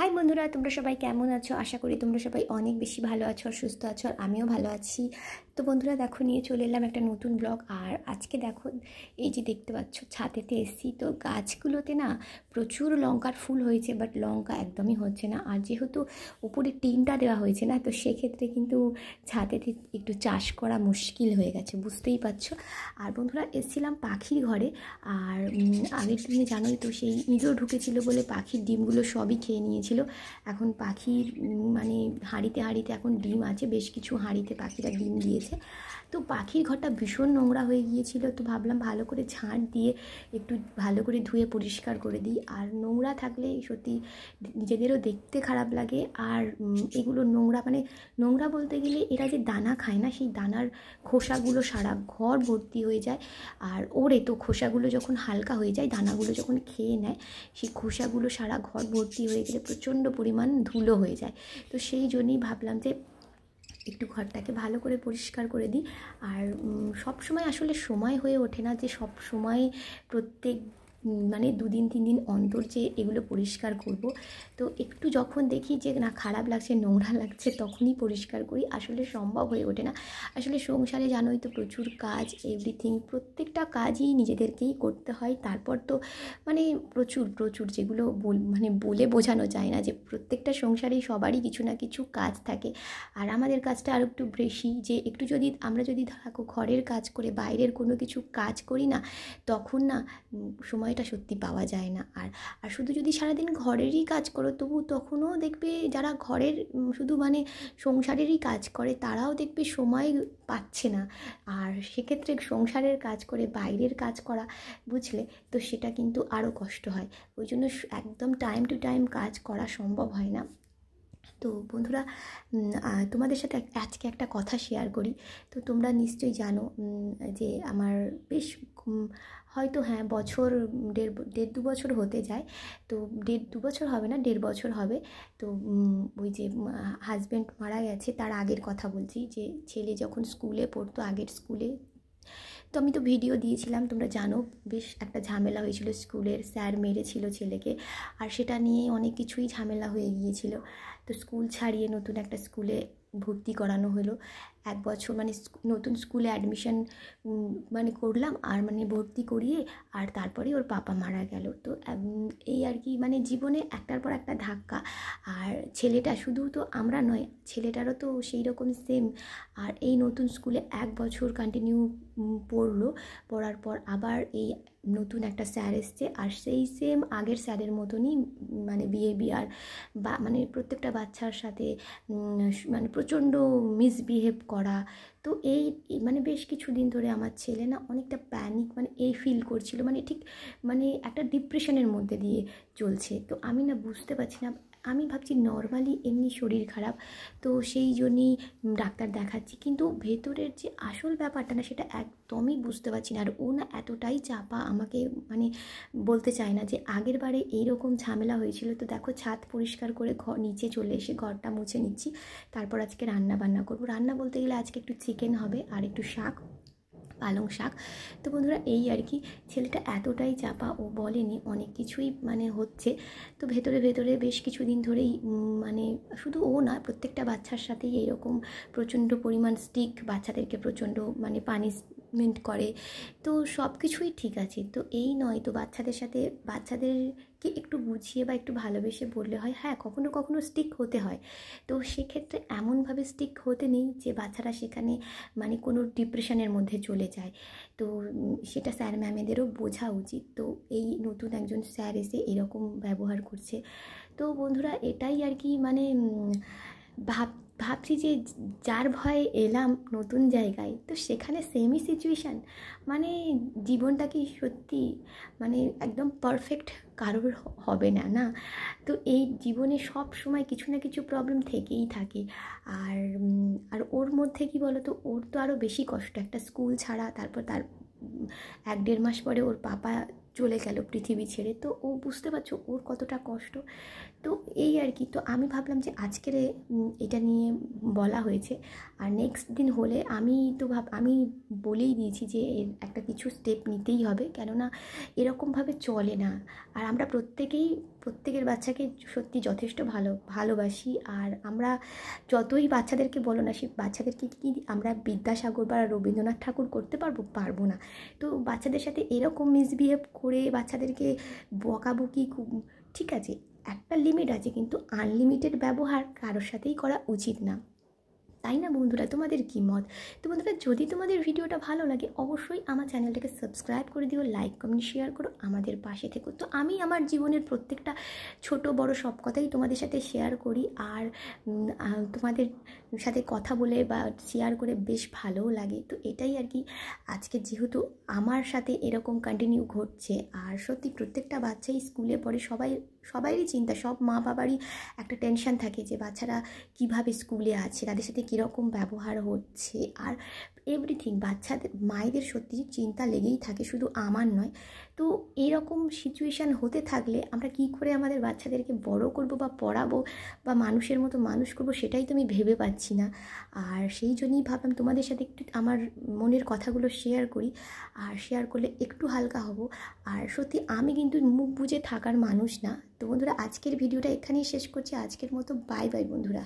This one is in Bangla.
হাই বন্ধুরা তোমরা সবাই কেমন আছো আশা করি তোমরা সবাই অনেক বেশি ভালো আছো আর সুস্থ আছো আর আমিও ভালো আছি তো বন্ধুরা দেখো নিয়ে চলে এলাম একটা নতুন ব্লগ আর আজকে দেখো এই যে দেখতে পাচ্ছ ছাতেতে এসছি তো গাছগুলোতে না প্রচুর লঙ্কার ফুল হয়েছে বাট লঙ্কা একদমই হচ্ছে না আর যেহেতু উপরে টিনটা দেওয়া হয়েছে না তো সেক্ষেত্রে কিন্তু ছাতেতে একটু চাষ করা মুশকিল হয়ে গেছে বুঝতেই পারছো আর বন্ধুরা এসছিলাম পাখির ঘরে আর আগের দিনে জানোই তো সেই ইঁদুর ঢুকেছিল বলে পাখির ডিমগুলো সবই খেয়ে নিয়েছে ছিল এখন পাখির মানে হাঁড়িতে হাঁড়িতে এখন ডিম আছে বেশ কিছু হাঁড়িতে পাখিরা ডিম দিয়েছে তো পাখির ঘরটা ভীষণ নোংরা হয়ে গিয়েছিল তো ভাবলাম ভালো করে ঝাঁট দিয়ে একটু ভালো করে ধুয়ে পরিষ্কার করে দিই আর নোংরা থাকলে সত্যি নিজেদেরও দেখতে খারাপ লাগে আর এগুলো নোংরা মানে নোংরা বলতে গেলে এরা যে দানা খায় না সেই দানার খোসাগুলো সারা ঘর ভর্তি হয়ে যায় আর ওরে তো খোসাগুলো যখন হালকা হয়ে যায় দানাগুলো যখন খেয়ে নেয় সেই খোসাগুলো সারা ঘর ভর্তি হয়ে গেলে প্রচণ্ড পরিমাণ ধুলো হয়ে যায় তো সেই জন্যই ভাবলাম যে একটু ঘরটাকে ভালো করে পরিষ্কার করে দিই আর সব সময় আসলে সময় হয়ে ওঠে না যে সব সময় প্রত্যেক মানে দুদিন তিন দিন অন্তর যে এগুলো পরিষ্কার করব তো একটু যখন দেখি যে না খারাপ লাগছে নোংরা লাগছে তখনই পরিষ্কার করি আসলে সম্ভব হয়ে ওঠে না আসলে সংসারে জানোই তো প্রচুর কাজ এভরিথিং প্রত্যেকটা কাজই নিজেদেরকেই করতে হয় তারপর তো মানে প্রচুর প্রচুর যেগুলো মানে বলে বোঝানো যায় না যে প্রত্যেকটা সংসারেই সবারই কিছু না কিছু কাজ থাকে আর আমাদের কাজটা আরও একটু বেশি যে একটু যদি আমরা যদি থাকো ঘরের কাজ করে বাইরের কোনো কিছু কাজ করি না তখন না সময় সময়টা সত্যি পাওয়া যায় না আর আর শুধু যদি সারাদিন ঘরেরই কাজ করো তবু তখনও দেখবে যারা ঘরের শুধু মানে সংসারেরই কাজ করে তারাও দেখবে সময় পাচ্ছে না আর সেক্ষেত্রে সংসারের কাজ করে বাইরের কাজ করা বুঝলে তো সেটা কিন্তু আরও কষ্ট হয় ওই জন্য একদম টাইম টু টাইম কাজ করা সম্ভব হয় না তো বন্ধুরা তোমাদের সাথে আজকে একটা কথা শেয়ার করি তো তোমরা নিশ্চয়ই জানো যে আমার বেশ হয়তো হ্যাঁ বছর দেড় দেড় দু বছর হতে যায় তো দেড় দু বছর হবে না দেড় বছর হবে তো ওই যে হাজব্যান্ড মারা গেছে তার আগের কথা বলছি যে ছেলে যখন স্কুলে পড়তো আগের স্কুলে তো আমি তো ভিডিও দিয়েছিলাম তোমরা জানো বেশ একটা ঝামেলা হয়েছিল স্কুলের স্যার মেরেছিল ছেলেকে আর সেটা নিয়ে অনেক কিছুই ঝামেলা হয়ে গিয়েছিল তো স্কুল ছাড়িয়ে নতুন একটা স্কুলে ভর্তি করানো হলো এক বছর মানে নতুন স্কুলে অ্যাডমিশন মানে করলাম আর মানে ভর্তি করিয়ে আর তারপরে ওর পাপা মারা গেল তো এই আর কি মানে জীবনে একটার পর একটা ধাক্কা আর ছেলেটা শুধু তো আমরা নয় ছেলেটারও তো সেই রকম সেম আর এই নতুন স্কুলে এক বছর কন্টিনিউ পড়লো পড়ার পর আবার এই নতুন একটা স্যার এসছে আর সেই সেম আগের স্যারের মতনই মানে বিহেভিয়ার বা মানে প্রত্যেকটা বাচ্চার সাথে মানে প্রচণ্ড মিসবিহেভ করা তো এই মানে বেশ কিছুদিন ধরে আমার ছেলে না অনেকটা প্যানিক মানে এই ফিল করছিল মানে ঠিক মানে একটা ডিপ্রেশনের মধ্যে দিয়ে চলছে তো আমি না বুঝতে পারছি না আমি ভাবছি নর্মালি এমনি শরীর খারাপ তো সেই জন্যই ডাক্তার দেখাচ্ছি কিন্তু ভেতরের যে আসল ব্যাপারটা না সেটা একদমই বুঝতে পারছি না আর ও না এতটাই চাপা আমাকে মানে বলতে চায় না যে আগের বারে এইরকম ঝামেলা হয়েছিল তো দেখো ছাদ পরিষ্কার করে ঘর নিচে চলে এসে ঘরটা মুছে নিচ্ছি তারপর আজকে রান্না বান্না করবো রান্না বলতে গেলে আজকে একটু চিকেন হবে আর একটু শাক পালং শাক তো বন্ধুরা এই আর কি ছেলেটা এতটাই চাপা ও বলেনি অনেক কিছুই মানে হচ্ছে তো ভেতরে ভেতরে বেশ কিছু দিন ধরেই মানে শুধু ও না প্রত্যেকটা বাচ্চার সাথেই এরকম প্রচণ্ড পরিমাণ স্টিক বাচ্চাদেরকে প্রচণ্ড মানে পানি ট্রিটমেন্ট করে তো সব কিছুই ঠিক আছে তো এই নয় তো বাচ্চাদের সাথে বাচ্চাদেরকে একটু বুঝিয়ে বা একটু ভালোবেসে বললে হয় হ্যাঁ কখনো কখনো স্টিক হতে হয় তো সেক্ষেত্রে এমনভাবে স্টিক হতে নেই যে বাচ্চারা সেখানে মানে কোনো ডিপ্রেশনের মধ্যে চলে যায় তো সেটা স্যার ম্যামেদেরও বোঝা উচিত তো এই নতুন একজন স্যার এসে এরকম ব্যবহার করছে তো বন্ধুরা এটাই আর কি মানে ভাব ভাবছি যে যার ভয়ে এলাম নতুন জায়গায় তো সেখানে সেমই সিচুয়েশান মানে জীবনটা কি সত্যি মানে একদম পারফেক্ট কারোর হবে না না তো এই জীবনে সব সময় কিছু না কিছু প্রবলেম থেকেই থাকে আর আর ওর মধ্যে কি বলো তো ওর তো আরও বেশি কষ্ট একটা স্কুল ছাড়া তারপর তার এক দেড় মাস পরে ওর পাপা চলে গেল পৃথিবী ছেড়ে তো ও বুঝতে পারছো ওর কতটা কষ্ট তো এই আর কি তো আমি ভাবলাম যে আজকের এটা নিয়ে বলা হয়েছে আর নেক্সট দিন হলে আমি তো ভাব আমি বলেই দিয়েছি যে এর একটা কিছু স্টেপ নিতেই হবে কেননা এরকমভাবে চলে না আর আমরা প্রত্যেকেই প্রত্যেকের বাচ্চাকে সত্যি যথেষ্ট ভালো ভালোবাসি আর আমরা যতই বাচ্চাদেরকে বলো না সে বাচ্চাদেরকে কি আমরা বিদ্যাসাগর বা রবীন্দ্রনাথ ঠাকুর করতে পারবো পারবো না তো বাচ্চাদের সাথে এরকম মিসবিহেভ করে বাচ্চাদেরকে বকাবকি ঠিক আছে একটা লিমিট আছে কিন্তু আনলিমিটেড ব্যবহার কারোর সাথেই করা উচিত না তাই না বন্ধুরা তোমাদের কী মত তো বন্ধুরা যদি তোমাদের ভিডিওটা ভালো লাগে অবশ্যই আমার চ্যানেলটাকে সাবস্ক্রাইব করে দিও লাইক কমেন্ট শেয়ার করো আমাদের পাশে থেকো তো আমি আমার জীবনের প্রত্যেকটা ছোট বড় সব কথাই তোমাদের সাথে শেয়ার করি আর তোমাদের সাথে কথা বলে বা শেয়ার করে বেশ ভালোও লাগে তো এটাই আর কি আজকে যেহেতু আমার সাথে এরকম কন্টিনিউ ঘটছে আর সত্যি প্রত্যেকটা বাচ্চাই স্কুলে পড়ে সবাই সবারই চিন্তা সব মা বাবারই একটা টেনশান থাকে যে বাচ্চারা কিভাবে স্কুলে আছে তাদের সাথে কীরকম ব্যবহার হচ্ছে আর এভরিথিং বাচ্চাদের মায়েদের সত্যি চিন্তা লেগেই থাকে শুধু আমার নয় তো এরকম সিচুয়েশান হতে থাকলে আমরা কি করে আমাদের বাচ্চাদেরকে বড় করব বা পড়াবো বা মানুষের মতো মানুষ করব সেটাই তো আমি ভেবে পাচ্ছি না আর সেই জন্যই ভাবলাম তোমাদের সাথে একটু আমার মনের কথাগুলো শেয়ার করি আর শেয়ার করলে একটু হালকা হব আর সত্যি আমি কিন্তু মুখ বুঝে থাকার মানুষ না তো বন্ধুরা আজকের ভিডিওটা এখানেই শেষ করছি আজকের মতো বাই বাই বন্ধুরা